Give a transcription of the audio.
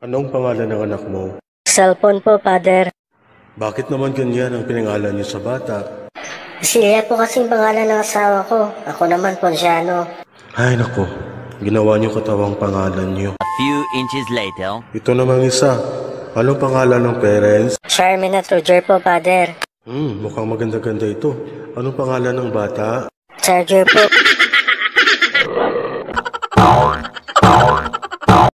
Anong pangalan ng anak mo? Cellphone po, Father. Bakit naman ganyan ang pinangalan niyo sa bata? Silya po kasing pangalan ng asawa ko. Ako naman, Ponsiano. Ay, nako. Ginawa niyo katawang pangalan niyo. A few inches later. Ito namang isa. Anong pangalan ng parents? Charminator Roger po, father. Hmm, mukhang maganda-ganda ito. Anong pangalan ng bata? Charger po.